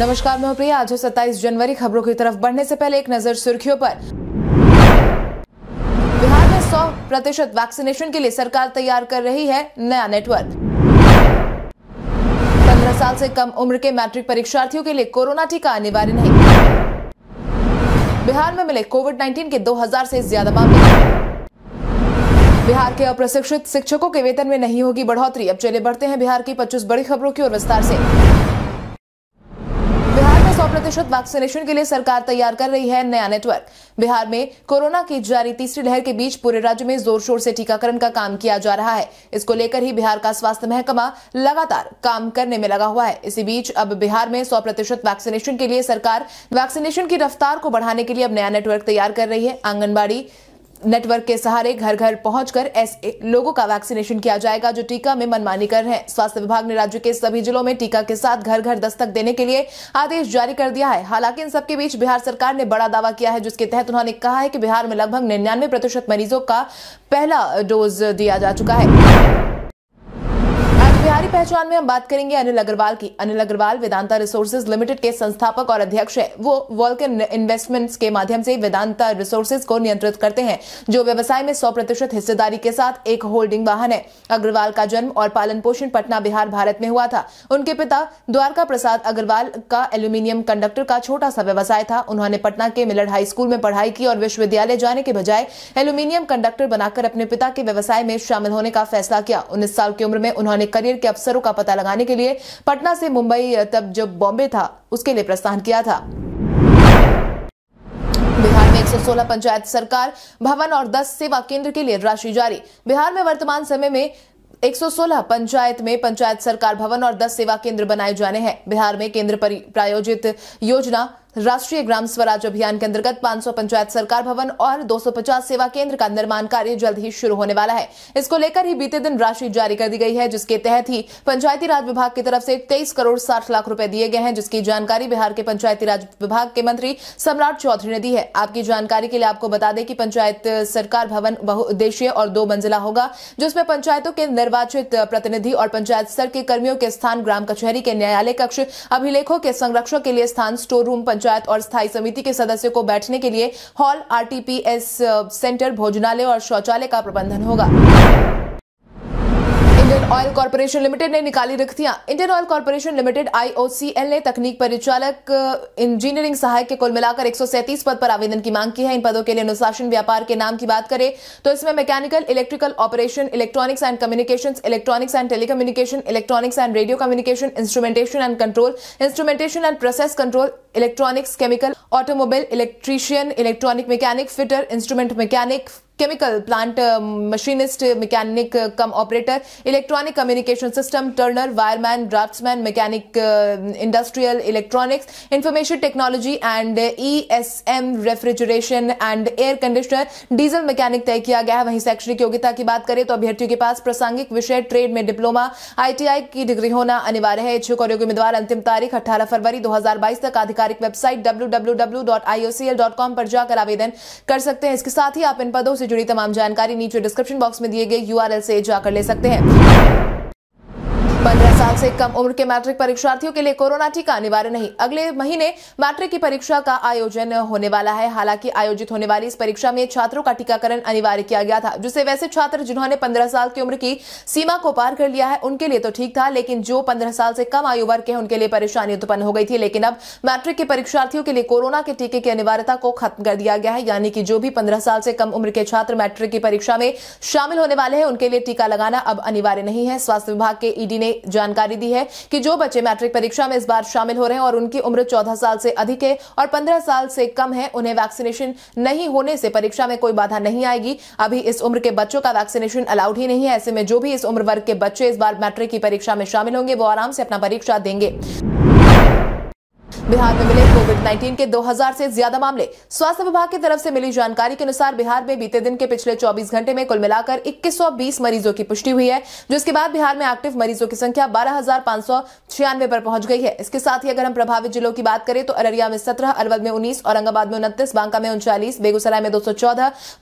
नमस्कार मैं प्रिया आज सत्ताईस जनवरी खबरों की तरफ बढ़ने से पहले एक नजर सुर्खियों पर बिहार में 100 प्रतिशत वैक्सीनेशन के लिए सरकार तैयार कर रही है नया नेटवर्क पंद्रह साल से कम उम्र के मैट्रिक परीक्षार्थियों के लिए कोरोना टीका अनिवार्य नहीं बिहार में मिले कोविड 19 के 2000 से ज्यादा मामले बिहार के अप्रशिक्षित शिक्षकों के वेतन में नहीं होगी बढ़ोतरी अब चले बढ़ते हैं बिहार की 25 बड़ी खबरों की ओर विस्तार से प्रतिशत वैक्सीनेशन के लिए सरकार तैयार कर रही है नया नेटवर्क बिहार में कोरोना की जारी तीसरी लहर के बीच पूरे राज्य में जोर शोर से टीकाकरण का काम किया जा रहा है इसको लेकर ही बिहार का स्वास्थ्य महकमा लगातार काम करने में लगा हुआ है इसी बीच अब बिहार में सौ प्रतिशत वैक्सीनेशन के लिए सरकार वैक्सीनेशन की रफ्तार को बढ़ाने के लिए अब नया नेटवर्क तैयार कर रही है आंगनबाड़ी नेटवर्क के सहारे घर घर पहुंचकर ऐसे लोगों का वैक्सीनेशन किया जाएगा जो टीका में मनमानी कर रहे हैं स्वास्थ्य विभाग ने राज्य के सभी जिलों में टीका के साथ घर घर दस्तक देने के लिए आदेश जारी कर दिया है हालांकि इन सबके बीच बिहार सरकार ने बड़ा दावा किया है जिसके तहत उन्होंने कहा है कि बिहार में लगभग निन्यानवे प्रतिशत मरीजों का पहला डोज दिया जा चुका है बिहारी पहचान में हम बात करेंगे अनिल अग्रवाल की अनिल अग्रवाल वेदांता रिसोर्सेज लिमिटेड के संस्थापक और अध्यक्ष है वो वॉल्कन इन्वेस्टमेंट्स के माध्यम से वेदांता रिसोर्सेज को नियंत्रित करते हैं जो व्यवसाय में 100 प्रतिशत हिस्सेदारी के साथ एक होल्डिंग वाहन है अग्रवाल का जन्म और पालन पोषण पटना बिहार भारत में हुआ था उनके पिता द्वारका प्रसाद अग्रवाल का एल्यूमिनियम कंडक्टर का छोटा सा व्यवसाय था उन्होंने पटना के मिलर हाई स्कूल में पढ़ाई की और विश्वविद्यालय जाने के बजाय एल्यूमिनियम कंडक्टर बनाकर अपने पिता के व्यवसाय में शामिल होने का फैसला किया उन्नीस साल की उम्र में उन्होंने करियर कश्मीर के अफसरों का पता लगाने के लिए पटना से मुंबई तब जब बॉम्बे था उसके लिए प्रस्थान किया था बिहार में 116 पंचायत सरकार भवन और 10 सेवा केंद्र के लिए राशि जारी बिहार में वर्तमान समय में 116 पंचायत में पंचायत सरकार भवन और 10 सेवा केंद्र बनाए जाने हैं बिहार में केंद्र प्रायोजित योजना राष्ट्रीय ग्राम स्वराज अभियान के अंतर्गत 500 पंचायत सरकार भवन और 250 सेवा केंद्र का निर्माण कार्य जल्द ही शुरू होने वाला है इसको लेकर ही बीते दिन राशि जारी कर दी गई है जिसके तहत ही पंचायती राज विभाग की तरफ से 23 करोड़ 60 लाख रुपए दिए गए हैं जिसकी जानकारी बिहार के पंचायती राज विभाग के मंत्री सम्राट चौधरी ने दी है आपकी जानकारी के लिए आपको बता दें कि पंचायत सरकार भवन बहुउद्देशीय और दो मंजिला होगा जिसमें पंचायतों के निर्वाचित प्रतिनिधि और पंचायत स्तर के कर्मियों के स्थान ग्राम कचहरी के न्यायालय कक्ष अभिलेखों के संरक्षण के लिए स्थान स्टोर रूम पंचायत और स्थायी समिति के सदस्यों को बैठने के लिए हॉल आरटीपीएस सेंटर भोजनालय और शौचालय का प्रबंधन होगा इंडियन ऑयल कॉरपोरेशन लिमिटेड ने निकाली रिक्तियां Indian oil corporation limited IOCL ने तकनीक परिचालक इंजीनियरिंग सहायक के कुल मिलाकर 137 पद पर आवेदन की मांग की है इन पदों के लिए अनुशासन व्यापार के नाम की बात करें तो इसमें mechanical electrical operation electronics and communication electronics and telecommunication electronics and radio communication instrumentation and control instrumentation and process control electronics chemical automobile electrician electronic mechanic fitter instrument mechanic chemical plant machinist mechanic cum operator electronic communication system turner wireman draughtsman mechanic industrial electronics information technology and E S M refrigeration and air conditioner diesel mechanic तय किया गया है वहीं शैक्षणिक योग्यता की बात करें तो अभ्यर्थियों के पास प्रासंगिक विषय ट्रेड में डिप्लोमा आईटीआई की डिग्री होना अनिवार्य है इच्छुक और योग्य उम्मीदवार अंतिम तारीख अट्ठारह फरवरी दो तक आधिकारिक वेबसाइट डब्ल्यू पर जाकर आवेदन कर सकते हैं इसके साथ ही आप इन पदों से जुड़ी तमाम जानकारी नीचे डिस्क्रिप्शन बॉक्स में दिए गए यूआरएल से जाकर ले सकते हैं साल से कम उम्र के मैट्रिक परीक्षार्थियों के लिए कोरोना टीका अनिवार्य नहीं अगले महीने मैट्रिक की परीक्षा का आयोजन होने वाला है हालांकि आयोजित होने वाली इस परीक्षा में छात्रों का टीकाकरण अनिवार्य किया गया था जिससे वैसे छात्र जिन्होंने पंद्रह साल की उम्र की सीमा को पार कर लिया है उनके लिए तो ठीक था लेकिन जो पंद्रह साल से कम आयु वर्ग के उनके लिए परेशानी उत्पन्न हो गई थी लेकिन अब मैट्रिक के परीक्षार्थियों के लिए कोरोना के टीके की अनिवार्यता को खत्म कर दिया गया है यानी कि जो भी पंद्रह साल से कम उम्र के छात्र मैट्रिक की परीक्षा में शामिल होने वाले हैं उनके लिए टीका लगाना अब अनिवार्य नहीं है स्वास्थ्य विभाग के ईडी ने जाना जानकारी दी है कि जो बच्चे मैट्रिक परीक्षा में इस बार शामिल हो रहे हैं और उनकी उम्र चौदह साल से अधिक है और पंद्रह साल से कम है उन्हें वैक्सीनेशन नहीं होने से परीक्षा में कोई बाधा नहीं आएगी अभी इस उम्र के बच्चों का वैक्सीनेशन अलाउड ही नहीं है ऐसे में जो भी इस उम्र वर्ग के बच्चे इस बार मैट्रिक की परीक्षा में शामिल होंगे वो आराम से अपना परीक्षा देंगे बिहार में मिले कोविड 19 के 2000 से ज्यादा मामले स्वास्थ्य विभाग की तरफ से मिली जानकारी के अनुसार बिहार में बीते दिन के पिछले 24 घंटे में कुल मिलाकर 2120 मरीजों की पुष्टि हुई है जिसके बाद बिहार में एक्टिव मरीजों की संख्या बारह पर पहुंच गई है इसके साथ ही अगर हम प्रभावित जिलों की बात करें तो अररिया में सत्रह अरवल में उन्नीस औरंगाबाद में उनतीस बांका में उनचालीस बेगूसराय में दो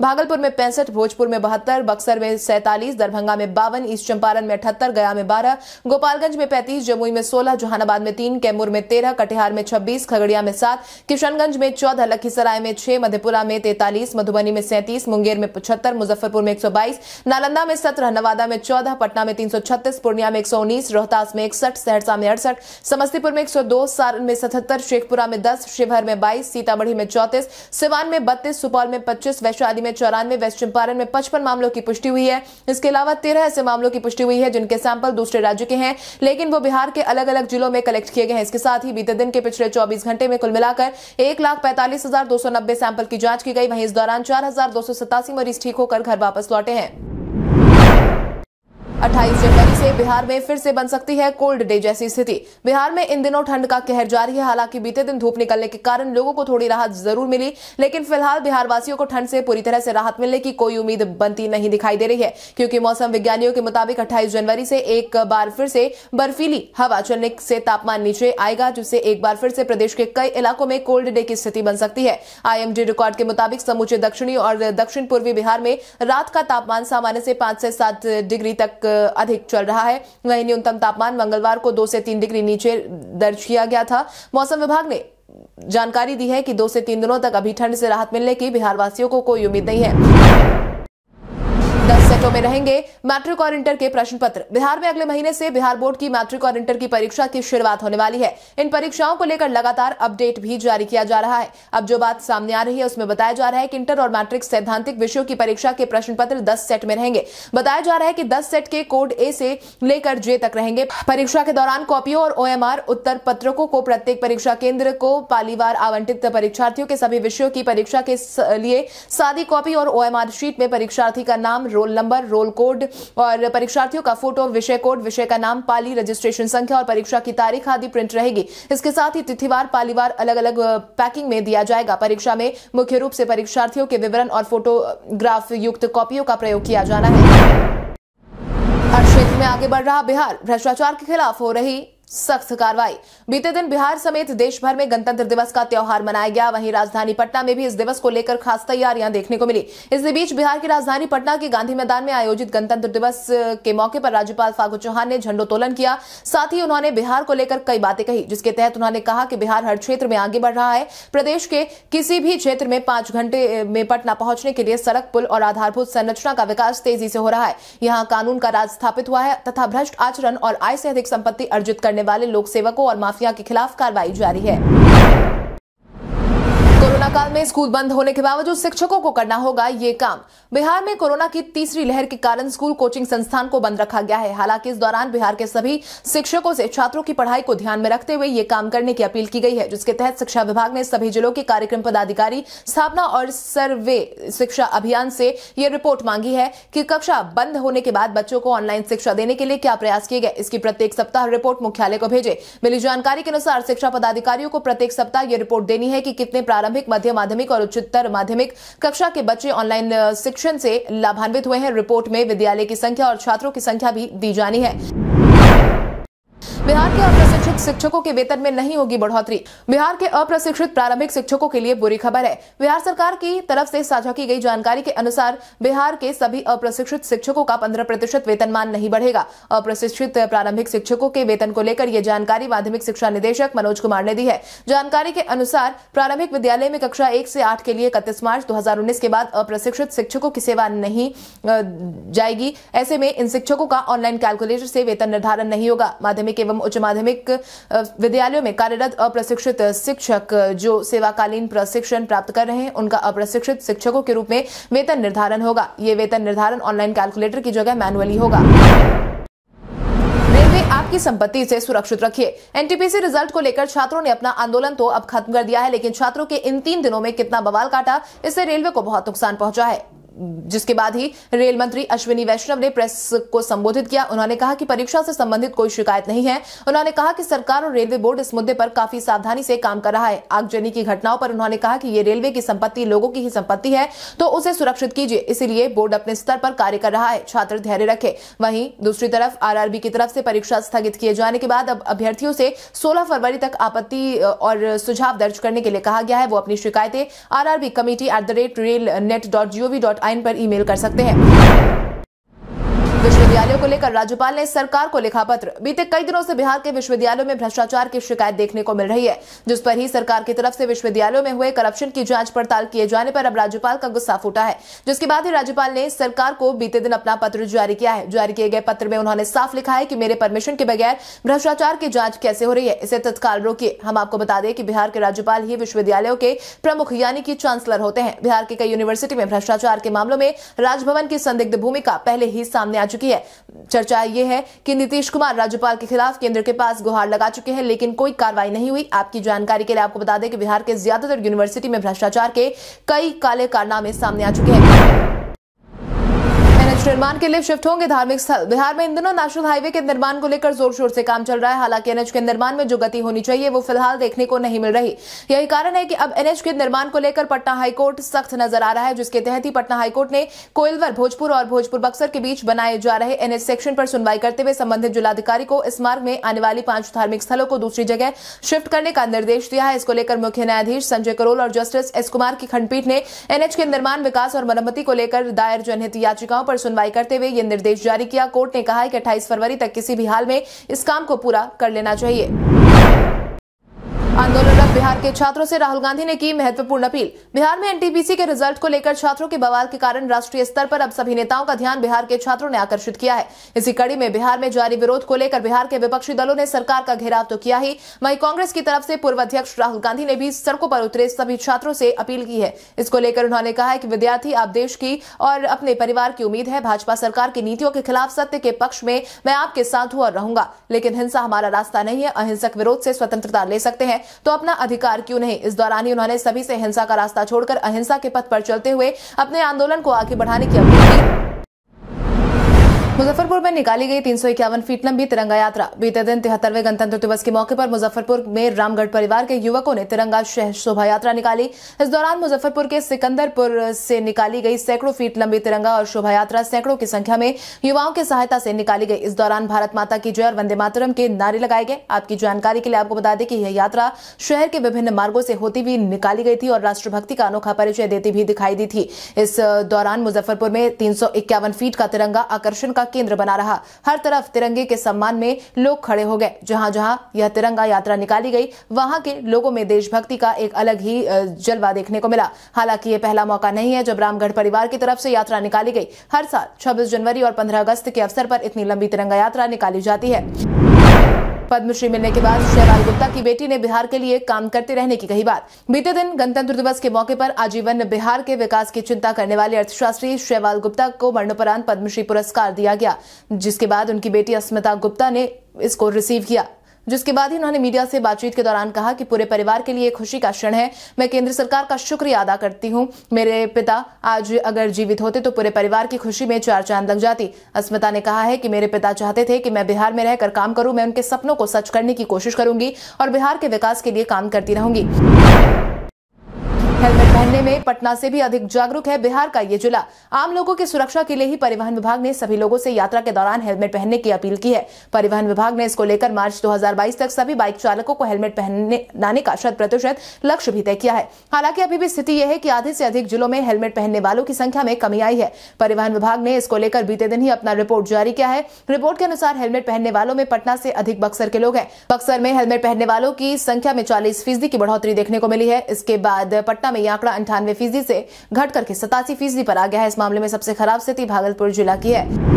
भागलपुर में पैंसठ भोजपुर में बहत्तर बक्सर में सैंतालीस दरभंगा में बावन ईस्ट चंपारण में अठहत्तर गया में बारह गोपालगंज में पैंतीस जमुई में सोलह जहानाबाद में तीन कैमूर में तेरह कटिहार में 26, खगड़िया में 7, किशनगंज में 14, लखीसराय में 6, मधेपुरा में 43, मधुबनी में 37, मुंगेर में 75, मुजफ्फरपुर में 122, नालंदा में 17, नवादा में 14, पटना में 336, पूर्णिया में 119, रोहतास में इकसठ सहरसा में अड़सठ समस्तीपुर में एक सारण में सतहत्तर शेखपुरा में दस शिवहर में बाईस सीतामढ़ी में चौतीस सिवान में बत्तीस सुपौल में पच्चीस वैशाली में चौरानवे वेस्ट चंपारण में पचपन मामलों की पुष्टि हुई है इसके अलावा तेरह ऐसे मामलों की पुष्टि हुई है जिनके सैंपल दूसरे राज्य के हैं लेकिन वो बिहार के अलग अलग जिलों में कलेक्ट किए गए हैं इसके साथ ही बीते दिन के पिछले 24 घंटे में कुल मिलाकर एक लाख पैंतालीस हजार दो सौ नब्बे सैंपल की जांच की गई वहीं इस दौरान चार हजार दो सौ सतासी मरीज ठीक होकर घर वापस लौटे हैं 28 जनवरी से बिहार में फिर से बन सकती है कोल्ड डे जैसी स्थिति बिहार में इन दिनों ठंड का कहर जारी है हालांकि बीते दिन धूप निकलने के कारण लोगों को थोड़ी राहत जरूर मिली लेकिन फिलहाल बिहार वासियों को ठंड से पूरी तरह से राहत मिलने की कोई उम्मीद बनती नहीं दिखाई दे रही है क्योंकि मौसम विज्ञानियों के मुताबिक अट्ठाईस जनवरी से एक बार फिर से बर्फीली हवा चलने से तापमान नीचे आएगा जिससे एक बार फिर से प्रदेश के कई इलाकों में कोल्ड डे की स्थिति बन सकती है आईएमडी रिकॉर्ड के मुताबिक समूचे दक्षिणी और दक्षिण पूर्वी बिहार में रात का तापमान सामान्य से पांच से सात डिग्री तक अधिक चल रहा है वहीं न्यूनतम तापमान मंगलवार को दो से तीन डिग्री नीचे दर्ज किया गया था मौसम विभाग ने जानकारी दी है कि दो से तीन दिनों तक अभी ठंड से राहत मिलने की बिहारवासियों को कोई उम्मीद नहीं है दस सेटों में रहेंगे मैट्रिक और इंटर के प्रश्न पत्र बिहार में अगले महीने से बिहार बोर्ड की मैट्रिक और इंटर की परीक्षा की शुरुआत होने वाली है इन परीक्षाओं को लेकर लगातार अपडेट भी जारी किया जा रहा है अब जो बात सामने आ रही है उसमें बताया जा रहा है कि इंटर और मैट्रिक सैद्धांतिक विषयों की परीक्षा के प्रश्न पत्र दस सेट में रहेंगे बताया जा रहा है कि दस सेट के कोड ए से लेकर जे तक रहेंगे परीक्षा के दौरान कॉपियों और ओएमआर उत्तर पत्रकों को प्रत्येक परीक्षा केंद्र को पालीवार आवंटित परीक्षार्थियों के सभी विषयों की परीक्षा के लिए सादी कॉपी और ओएमआर शीट में परीक्षार्थी का नाम रोल नंबर रोल कोड और परीक्षार्थियों का फोटो विषय कोड विषय का नाम पाली रजिस्ट्रेशन संख्या और परीक्षा की तारीख आदि प्रिंट रहेगी इसके साथ ही तिथिवार पालीवार अलग अलग पैकिंग में दिया जाएगा परीक्षा में मुख्य रूप से परीक्षार्थियों के विवरण और फोटोग्राफ युक्त कॉपियों का प्रयोग किया जाना है हर क्षेत्र में आगे बढ़ रहा बिहार भ्रष्टाचार के खिलाफ हो रही सख्त कार्रवाई बीते दिन बिहार समेत देश भर में गणतंत्र दिवस का त्यौहार मनाया गया वहीं राजधानी पटना में भी इस दिवस को लेकर खास तैयारियां देखने को मिली इसी बीच बिहार की राजधानी पटना के गांधी मैदान में आयोजित गणतंत्र दिवस के मौके पर राज्यपाल फागू चौहान ने झंडोत्तोलन किया साथ ही उन्होंने बिहार को लेकर कई बातें कही जिसके तहत उन्होंने कहा कि बिहार हर क्षेत्र में आगे बढ़ रहा है प्रदेश के किसी भी क्षेत्र में पांच घंटे में पटना पहुंचने के लिए सड़क पुल और आधारभूत संरचना का विकास तेजी से हो रहा है यहां कानून का राज स्थापित हुआ है तथा भ्रष्ट आचरण और आय से अधिक संपत्ति अर्जित करने करने वाले लोक सेवकों और माफिया के खिलाफ कार्रवाई जारी है कोरोना काल में स्कूल बंद होने के बावजूद शिक्षकों को करना होगा ये काम बिहार में कोरोना की तीसरी लहर के कारण स्कूल कोचिंग संस्थान को बंद रखा गया है हालांकि इस दौरान बिहार के सभी शिक्षकों से छात्रों की पढ़ाई को ध्यान में रखते हुए ये काम करने की अपील की गई है जिसके तहत शिक्षा विभाग ने सभी जिलों के कार्यक्रम पदाधिकारी स्थापना और सर्वे शिक्षा अभियान से ये रिपोर्ट मांगी है कि कक्षा बंद होने के बाद बच्चों को ऑनलाइन शिक्षा देने के लिए क्या प्रयास किए गए इसकी प्रत्येक सप्ताह रिपोर्ट मुख्यालय को भेजे मिली जानकारी के अनुसार शिक्षा पदाधिकारियों को प्रत्येक सप्ताह ये रिपोर्ट देनी है कि कितने प्रारंभिक मध्य माध्यमिक और उच्चतर माध्यमिक कक्षा के बच्चे ऑनलाइन शिक्षण से लाभान्वित हुए हैं रिपोर्ट में विद्यालय की संख्या और छात्रों की संख्या भी दी जानी है बिहार के अप्रशिक्षित शिक्षकों के वेतन में नहीं होगी बढ़ोतरी बिहार के अप्रशिक्षित प्रारंभिक शिक्षकों के लिए बुरी खबर है बिहार सरकार की तरफ से साझा की गई जानकारी के अनुसार बिहार के सभी अप्रशिक्षित शिक्षकों का पंद्रह प्रतिशत वेतनमान नहीं बढ़ेगा अप्रशिक्षित प्रारंभिक शिक्षकों के वेतन को लेकर यह जानकारी माध्यमिक शिक्षा निदेशक मनोज कुमार ने दी है जानकारी के अनुसार प्रारंभिक विद्यालय में कक्षा एक से आठ के लिए इकतीस मार्च दो के बाद अप्रशिक्षित शिक्षकों की सेवा नहीं जाएगी ऐसे में इन शिक्षकों का ऑनलाइन कैलकुलेटर से वेतन निर्धारण नहीं होगा माध्यमिक एवं एवं उच्च माध्यमिक विद्यालयों में कार्यरत अप्रशिक्षित शिक्षक जो सेवाकालीन प्रशिक्षण प्राप्त कर रहे हैं उनका अप्रशिक्षित शिक्षकों के रूप में वेतन निर्धारण होगा ये वेतन निर्धारण ऑनलाइन कैलकुलेटर की जगह मैनुअली होगा आपकी संपत्ति से सुरक्षित रखिए एनटीपीसी रिजल्ट को लेकर छात्रों ने अपना आंदोलन तो अब खत्म कर दिया है लेकिन छात्रों के इन तीन दिनों में कितना बवाल काटा इससे रेलवे को बहुत नुकसान पहुंचा है जिसके बाद ही रेल मंत्री अश्विनी वैष्णव ने प्रेस को संबोधित किया उन्होंने कहा कि परीक्षा से संबंधित कोई शिकायत नहीं है उन्होंने कहा कि सरकार और रेलवे बोर्ड इस मुद्दे पर काफी सावधानी से काम कर रहा है आगजनी की घटनाओं पर उन्होंने कहा कि ये रेलवे की संपत्ति लोगों की ही संपत्ति है तो उसे सुरक्षित कीजिए इसीलिए बोर्ड अपने स्तर पर कार्य कर रहा है छात्र धैर्य रखे वहीं दूसरी तरफ आरआरबी की तरफ से परीक्षा स्थगित किए जाने के बाद अब अभ्यर्थियों से सोलह फरवरी तक आपत्ति और सुझाव दर्ज करने के लिए कहा गया है वो अपनी शिकायतें RRB committee at the rate rail net dot GOV dot in पर ईमेल कर सकते हैं विश्वविद्यालयों को लेकर राज्यपाल ने सरकार को लिखा पत्र बीते कई दिनों से बिहार के विश्वविद्यालयों में भ्रष्टाचार की शिकायत देखने को मिल रही है जिस पर ही सरकार की तरफ से विश्वविद्यालयों में हुए करप्शन की जांच पड़ताल किए जाने पर अब राज्यपाल का गुस्सा फूटा है जिसके बाद ही राज्यपाल ने सरकार को बीते दिन अपना पत्र जारी किया है जारी किए गए पत्र में उन्होंने साफ लिखा है की मेरे परमिशन के बगैर भ्रष्टाचार की जाँच कैसे हो रही है इसे तत्काल रोकिए हम आपको बता दें की बिहार के राज्यपाल ही विश्वविद्यालयों के प्रमुख यानी की चांसलर होते हैं बिहार के कई यूनिवर्सिटी में भ्रष्टाचार के मामलों में राजभवन की संदिग्ध भूमिका पहले ही सामने आ चुकी चुकी है चर्चा ये है कि नीतीश कुमार राज्यपाल के खिलाफ केंद्र के पास गुहार लगा चुके हैं लेकिन कोई कार्रवाई नहीं हुई आपकी जानकारी के लिए आपको बता दें कि बिहार के ज्यादातर यूनिवर्सिटी में भ्रष्टाचार के कई काले कारनामे सामने आ चुके हैं कुछ निर्माण के लिए शिफ्ट होंगे धार्मिक स्थल बिहार में इन दिनों नेशनल हाईवे के निर्माण को लेकर जोर शोर से काम चल रहा है हालांकि एनएच के निर्माण में जो गति होनी चाहिए वो फिलहाल देखने को नहीं मिल रही यही कारण है कि अब एनएच के निर्माण को लेकर पटना हाईकोर्ट सख्त नजर आ रहा है जिसके तहत ही पटना हाईकोर्ट ने कोयलवर भोजपुर और भोजपुर बक्सर के बीच बनाए जा रहे एनएच सेक्शन पर सुनवाई करते हुए संबंधित जिलाधिकारी को इस मार्ग में आने वाली पांच धार्मिक स्थलों को दूसरी जगह शिफ्ट करने का निर्देश दिया है इसको लेकर मुख्य न्यायाधीश संजय करोल और जस्टिस एस कुमार की खंडपीठ ने एनएच के निर्माण विकास और मरम्मति को लेकर दायर जनहित याचिकाओं पर सुनवाई करते हुए ये निर्देश जारी किया कोर्ट ने कहा है कि अट्ठाईस फरवरी तक किसी भी हाल में इस काम को पूरा कर लेना चाहिए आंदोलनरत बिहार के छात्रों से राहुल गांधी ने की महत्वपूर्ण अपील बिहार में एनटीपीसी के रिजल्ट को लेकर छात्रों के बवाल के कारण राष्ट्रीय स्तर पर अब सभी नेताओं का ध्यान बिहार के छात्रों ने आकर्षित किया है इसी कड़ी में बिहार में जारी विरोध को लेकर बिहार के विपक्षी दलों ने सरकार का घेराव तो किया ही वहीं कांग्रेस की तरफ से पूर्व अध्यक्ष राहुल गांधी ने भी सड़कों पर उतरे सभी छात्रों से अपील की है इसको लेकर उन्होंने कहा है कि विद्यार्थी आप देश की और अपने परिवार की उम्मीद है भाजपा सरकार की नीतियों के खिलाफ सत्य के पक्ष में मैं आपके साथ हुआ रहूंगा लेकिन हिंसा हमारा रास्ता नहीं है अहिंसक विरोध से स्वतंत्रता ले सकते हैं तो अपना अधिकार क्यों नहीं इस दौरान ही उन्होंने सभी से हिंसा का रास्ता छोड़कर अहिंसा के पथ पर चलते हुए अपने आंदोलन को आगे बढ़ाने की अपील की मुजफ्फरपुर में निकाली गई तीन फीट लंबी तिरंगा यात्रा बीते दिन तिहत्तरवें गणतंत्र दिवस के मौके पर मुजफ्फरपुर में रामगढ़ परिवार के युवकों ने तिरंगा शहर शोभा यात्रा निकाली इस दौरान मुजफ्फरपुर के सिकंदरपुर से निकाली गई सैकड़ों फीट लंबी तिरंगा और शोभा यात्रा सैकड़ों की संख्या में युवाओं की सहायता से निकाली गई इस दौरान भारत माता की जय और वंदे मातरम के नारे लगाए गए आपकी जानकारी के लिए आपको बता दें कि यह यात्रा शहर के विभिन्न मार्गो से होती हुई निकाली गई थी और राष्ट्रभक्ति का अनोखा परिचय देती भी दिखाई दी थी इस दौरान मुजफ्फरपुर में तीन फीट का तिरंगा आकर्षण का केंद्र बना रहा हर तरफ तिरंगे के सम्मान में लोग खड़े हो गए जहां जहां यह तिरंगा यात्रा निकाली गई वहां के लोगों में देशभक्ति का एक अलग ही जलवा देखने को मिला हालांकि ये पहला मौका नहीं है जब रामगढ़ परिवार की तरफ से यात्रा निकाली गई हर साल छब्बीस जनवरी और पंद्रह अगस्त के अवसर पर इतनी लंबी तिरंगा यात्रा निकाली जाती है पद्मश्री मिलने के बाद शैवाल गुप्ता की बेटी ने बिहार के लिए काम करते रहने की कही बात बीते दिन गणतंत्र दिवस के मौके पर आजीवन बिहार के विकास की चिंता करने वाले अर्थशास्त्री शैवाल गुप्ता को मरणोपरांत पद्मश्री पुरस्कार दिया गया जिसके बाद उनकी बेटी अस्मिता गुप्ता ने इसको रिसीव किया जिसके बाद ही उन्होंने मीडिया से बातचीत के दौरान कहा कि पूरे परिवार के लिए खुशी का क्षण है मैं केंद्र सरकार का शुक्रिया अदा करती हूँ मेरे पिता आज अगर जीवित होते तो पूरे परिवार की खुशी में चार चांद लग जाती अस्मिता ने कहा है कि मेरे पिता चाहते थे कि मैं बिहार में रहकर काम करूं मैं उनके सपनों को सच करने की कोशिश करूंगी और बिहार के विकास के लिए काम करती रहूंगी हेलमेट पहनने में पटना से भी अधिक जागरूक है बिहार का ये जिला आम लोगों की सुरक्षा के लिए ही परिवहन विभाग ने सभी लोगों से यात्रा के दौरान हेलमेट पहनने की अपील की है परिवहन विभाग ने इसको लेकर मार्च 2022 तक सभी बाइक चालकों को हेलमेट पहनने का शत प्रतिशत लक्ष्य भी तय किया है हालांकि अभी भी स्थिति यह है की आधे से अधिक जिलों में हेलमेट पहनने वालों की संख्या में कमी आई है परिवहन विभाग ने इसको लेकर बीते दिन ही अपना रिपोर्ट जारी किया है रिपोर्ट के अनुसार हेलमेट पहनने वालों में पटना से अधिक बक्सर के लोग हैं बक्सर में हेलमेट पहनने वालों की संख्या में चालीस फीसदी की बढ़ोतरी देखने को मिली है इसके बाद पटना पटना में यह आंकड़ा अंठानवे फीसदी से घट करके सतासी फीसदी पर आ गया है इस मामले में सबसे खराब स्थिति भागलपुर जिला की है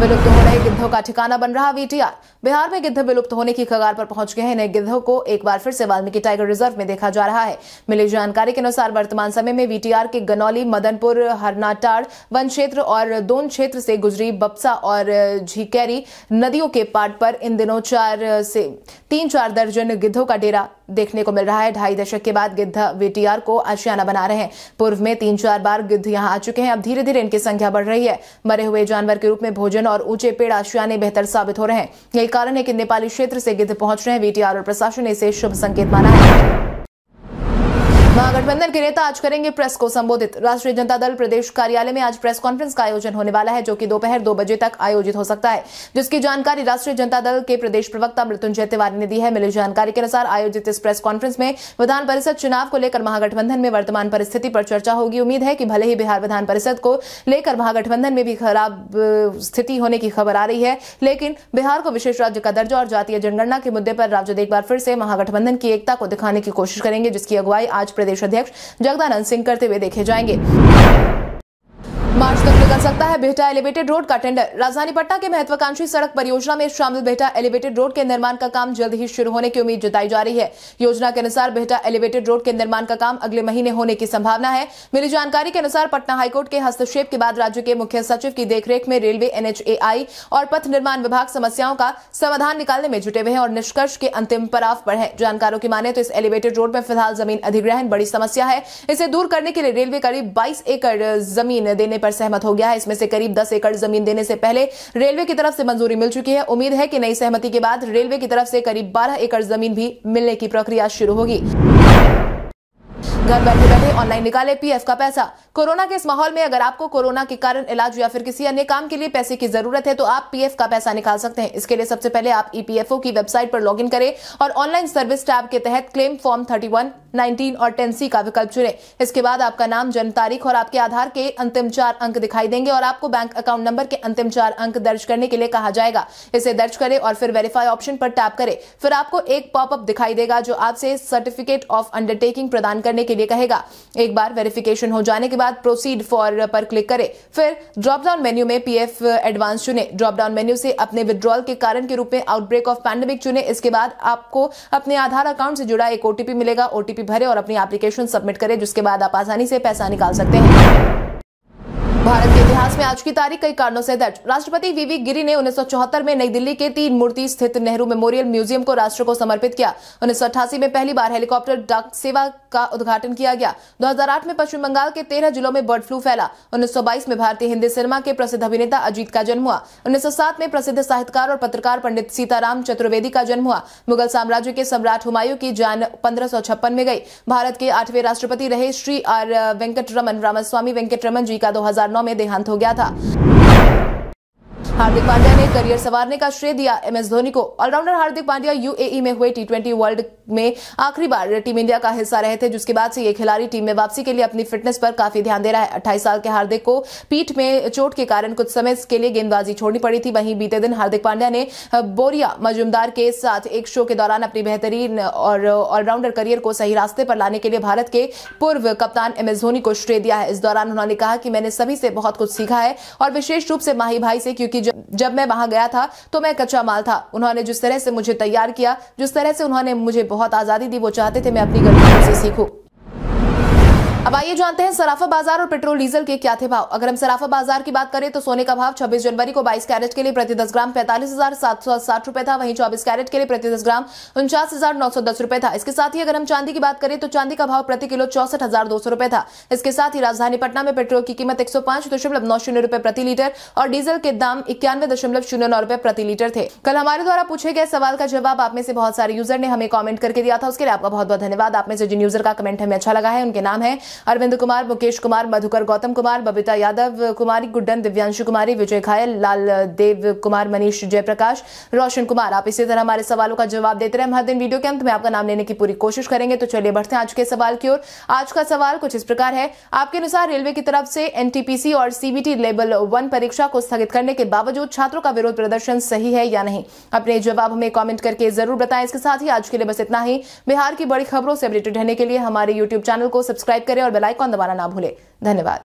विलुप्त हो रहे गिद्धों का ठिकाना बन रहा वीटीआर बिहार में गिद्ध विलुप्त होने की कगार पर पहुंच गए हैं नए गिद्धों को एक बार फिर से वाल्मीकि टाइगर रिजर्व में देखा जा रहा है मिली जानकारी के अनुसार वर्तमान समय में वीटीआर के गनौली मदनपुर हरनाटाड़ वन क्षेत्र और दोन क्षेत्र से गुजरी बप्सा और झीकैरी नदियों के पाट पर इन दिनों चार से तीन चार दर्जन गिद्धों का डेरा देखने को मिल रहा है ढाई दशक के बाद गिद्ध वीटीआर को आशियाना बना रहे हैं पूर्व में तीन चार बार गिद्ध यहाँ आ चुके हैं अब धीरे धीरे इनकी संख्या बढ़ रही है मरे हुए जानवर के रूप में भोजन और ऊंचे पेड़ आशियाने बेहतर साबित हो रहे हैं यही कारण है कि नेपाली क्षेत्र से गिद्ध पहुंच रहे हैं वीटीआर और प्रशासन ने इसे शुभ संकेत माना है महागठबंधन के नेता आज करेंगे प्रेस को संबोधित राष्ट्रीय जनता दल प्रदेश कार्यालय में आज प्रेस कॉन्फ्रेंस का आयोजन होने वाला है जो कि दोपहर दो बजे तक आयोजित हो सकता है जिसकी जानकारी राष्ट्रीय जनता दल के प्रदेश प्रवक्ता मृत्युंजय तिवारी ने दी है मिली जानकारी के अनुसार आयोजित इस प्रेस कॉन्फ्रेंस में विधान परिषद चुनाव को लेकर महागठबंधन में वर्तमान परिस्थिति पर चर्चा होगी उम्मीद है कि भले ही बिहार विधान परिषद को लेकर महागठबंधन में भी खराब स्थिति होने की खबर आ रही है लेकिन बिहार को विशेष राज्य का दर्जा और जातीय जनगणना के मुद्दे पर राजद एक बार फिर से महागठबंधन की एकता को दिखाने की कोशिश करेंगे जिसकी अगुवाई आज प्रदेश अध्यक्ष जगदानंद सिंह करते हुए देखे जाएंगे मार्च तक निकल सकता है बेहटा एलिवेटेड रोड का टेंडर राजधानी पटना के महत्वाकांक्षी सड़क परियोजना में शामिल बेहटा एलिवेटेड रोड के निर्माण का काम जल्द ही शुरू होने की उम्मीद जताई जा रही है योजना के अनुसार बेहटा एलिवेटेड रोड के निर्माण का काम अगले महीने होने की संभावना है मिली जानकारी के अनुसार पटना हाईकोर्ट के हस्तक्षेप के बाद राज्य के मुख्य सचिव की देखरेख में रेलवे एनएचएआई और पथ निर्माण विभाग समस्याओं का समाधान निकालने में जुटे हुए हैं और निष्कर्ष के अंतिम पड़ाव पर है जानकारों की माने तो इस एलिवेटेड रोड में फिलहाल जमीन अधिग्रहण बड़ी समस्या है इसे दूर करने के लिए रेलवे करीब बाईस एकड़ जमीन देने पर पर सहमत हो गया है इसमें से करीब दस एकड़ जमीन देने से पहले रेलवे की तरफ से मंजूरी मिल चुकी है उम्मीद है कि नई सहमति के बाद रेलवे की तरफ से करीब बारह एकड़ जमीन भी मिलने की प्रक्रिया शुरू होगी घर बैठे बैठे ऑनलाइन निकाले पीएफ का पैसा कोरोना के इस माहौल में अगर आपको कोरोना के कारण इलाज या फिर किसी अन्य काम के लिए पैसे की जरूरत है तो आप पीएफ का पैसा निकाल सकते हैं इसके लिए सबसे पहले आप ईपीएफओ e की वेबसाइट पर लॉगिन करें और ऑनलाइन सर्विस टैब के तहत claim form thirty one nineteen और टेन सी का विकल्प चुने इसके बाद आपका नाम जन्म तारीख और आपके आधार के अंतिम चार अंक दिखाई देंगे और आपको बैंक अकाउंट नंबर के अंतिम चार अंक दर्ज करने के लिए कहा जाएगा इसे दर्ज करें और फिर वेरीफाई ऑप्शन पर टैप करें फिर आपको एक पॉपअप दिखाई देगा जो आपसे सर्टिफिकेट ऑफ अंडरटेकिंग प्रदान करने के लिए कहेगा एक बार वेरिफिकेशन हो जाने के बाद प्रोसीड फॉर uh, पर क्लिक करें फिर ड्रॉप डाउन मेन्यू में पीएफ एडवांस चुने ड्रॉप डाउन मेन्यू से अपने विद्रॉल के कारण के रूप में आउटब्रेक ऑफ पैंडेमिक चुने इसके बाद आपको अपने आधार अकाउंट से जुड़ा एक ओटीपी मिलेगा ओटीपी भरे और अपनी एप्लीकेशन सबमिट करें जिसके बाद आप आसानी से पैसा निकाल सकते हैं भारत के इतिहास में आज की तारीख कई कारणों से दर्ज राष्ट्रपति वीवी गिरी ने उन्नीस में नई दिल्ली के तीन मूर्ति स्थित नेहरू मेमोरियल म्यूजियम को राष्ट्र को समर्पित किया उन्नीस में पहली बार हेलीकॉप्टर डाक सेवा का उद्घाटन किया गया 2008 में पश्चिम बंगाल के तेरह जिलों में बर्ड फ्लू फैला उन्नीस में भारतीय हिंदी सिनेमा के प्रसिद्ध अभिनेता अजीत का जन्म हुआ उन्नीस में प्रसिद्ध साहित्यकार और पत्रकार पंडित सीताराम चतुर्वेदी का जन्म हुआ मुगल साम्राज्य के सम्राट हुमायूं की जान पंद्रह में गई भारत के आठवें राष्ट्रपति रहे श्री आर रामस्वामी वेंकट वेंकटरमन जी का दो में देहांत हो गया था हार्दिक पांड्या ने करियर संवारने का श्रेय दिया एमएस धोनी को ऑलराउंडर हार्दिक पांड्या यूएई में हुए टी वर्ल्ड में आखिरी बार टीम इंडिया का हिस्सा रहे थे जिसके बाद से ये खिलाड़ी टीम में वापसी के लिए अपनी फिटनेस पर काफी ध्यान दे रहा है अट्ठाईस साल के हार्दिक को पीठ में चोट के कारण कुछ समय के लिए गेंदबाजी छोड़नी पड़ी थी वहीं बीते दिन हार्दिक पांड्या ने बोरिया मजुमदार के साथ एक शो के दौरान अपनी बेहतरीन और ऑलराउंडर करियर को सही रास्ते पर लाने के लिए भारत के पूर्व कप्तान एम एस धोनी को श्रेय दिया है इस दौरान उन्होंने कहा कि मैंने सभी से बहुत कुछ सीखा है और विशेष रूप से माही भाई से क्योंकि जब मैं वहां गया था तो मैं कच्चा माल था उन्होंने जिस तरह से मुझे तैयार किया जिस तरह से उन्होंने मुझे बहुत आज़ादी दी वो चाहते थे मैं अपनी गलतियों से सीखूँ अब आइए जानते हैं सराफा बाजार और पेट्रोल डीजल के क्या थे भाव अगर हम सराफा बाजार की बात करें तो सोने का भाव 26 जनवरी को 22 कैरेट के लिए प्रति 10 ग्राम पैंतालीस हजार सात सौ साठ रुपए था वहीं 24 कैरेट के लिए प्रति 10 ग्राम उनचास हजार नौ सौ दस रुपए था इसके साथ ही अगर हम चांदी की बात करें तो चांदी का भाव प्रति किलो चौसठ हजार दो सौ रुपए था इसके साथ ही राजधानी पटना में पेट्रोल की कीमत एक सौ पांच दशमलव नौ शून्य रुपए प्रति लीटर और डीजल के दाम इक्यानवे दशमलव शून्य नौ रुपए प्रति लीटर थे कल हमारे द्वारा पूछे गए सवाल का जवाब आप में से बहुत सारे यूजर ने हमें कॉमेंट करके दिया था उसके लिए आपका बहुत बहुत धन्यवाद आप में से जिन यूजर का कमेंट हमें अच्छा लगा है उनके नाम है अरविंद कुमार मुकेश कुमार मधुकर गौतम कुमार बबीता यादव कुमारी गुड्डन दिव्यांशु कुमारी विजय घायल लाल देव कुमार मनीष जयप्रकाश रोशन कुमार आप इसी तरह हमारे सवालों का जवाब देते रहे हम हर दिन वीडियो के अंत में आपका नाम लेने की पूरी कोशिश करेंगे तो चलिए बढ़ते हैं आज के सवाल की ओर आज का सवाल कुछ इस प्रकार है आपके अनुसार रेलवे की तरफ से एनटीपीसी और सीबीटी लेवल वन परीक्षा को स्थगित करने के बावजूद छात्रों का विरोध प्रदर्शन सही है या नहीं अपने जवाब हमें कमेंट करके जरूर बताएं इसके साथ ही आज के लिए बस इतना ही बिहार की बड़ी खबरों से अपडेटेड रहने के लिए हमारे यूट्यूब चैनल को सब्सक्राइब करें और और बेलाइकॉन दबाना ना भूले धन्यवाद